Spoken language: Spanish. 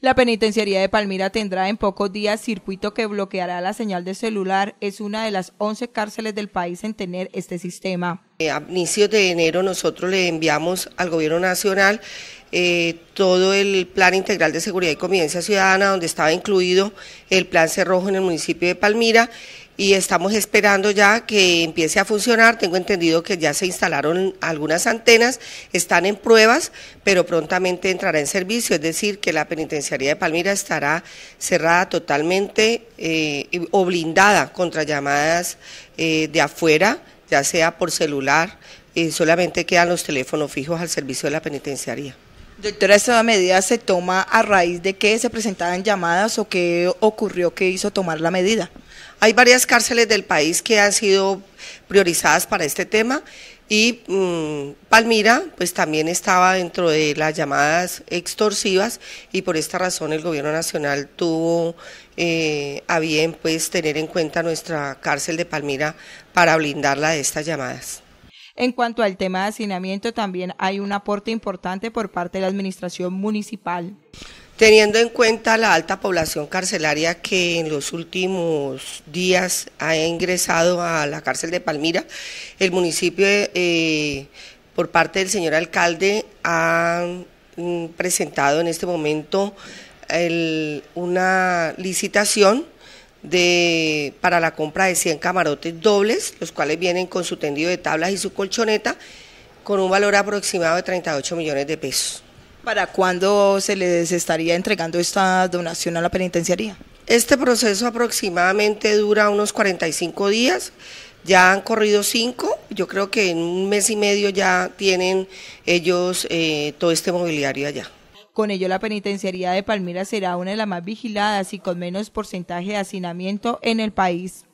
La penitenciaría de Palmira tendrá en pocos días circuito que bloqueará la señal de celular. Es una de las 11 cárceles del país en tener este sistema. Eh, a inicios de enero nosotros le enviamos al Gobierno Nacional eh, todo el Plan Integral de Seguridad y Convivencia Ciudadana, donde estaba incluido el Plan Cerrojo en el municipio de Palmira y estamos esperando ya que empiece a funcionar. Tengo entendido que ya se instalaron algunas antenas, están en pruebas, pero prontamente entrará en servicio, es decir, que la penitenciaría de Palmira estará cerrada totalmente eh, o blindada contra llamadas eh, de afuera, ya sea por celular, eh, solamente quedan los teléfonos fijos al servicio de la penitenciaría. Doctora, ¿esta medida se toma a raíz de que se presentaban llamadas o qué ocurrió que hizo tomar la medida? Hay varias cárceles del país que han sido priorizadas para este tema y mm, Palmira pues también estaba dentro de las llamadas extorsivas y por esta razón el gobierno nacional tuvo eh, a bien pues tener en cuenta nuestra cárcel de Palmira para blindarla de estas llamadas. En cuanto al tema de hacinamiento, también hay un aporte importante por parte de la administración municipal. Teniendo en cuenta la alta población carcelaria que en los últimos días ha ingresado a la cárcel de Palmira, el municipio, eh, por parte del señor alcalde, ha mm, presentado en este momento una licitación para la compra de 100 camarotes dobles, los cuales vienen con su tendido de tablas y su colchoneta, con un valor aproximado de 38 millones de pesos. ¿Para cuándo se les estaría entregando esta donación a la penitenciaría? Este proceso aproximadamente dura unos 45 días. Ya han corrido cinco, yo creo que en un mes y medio ya tienen ellos eh, todo este mobiliario allá. Con ello, la penitenciaría de Palmira será una de las más vigiladas y con menos porcentaje de hacinamiento en el país.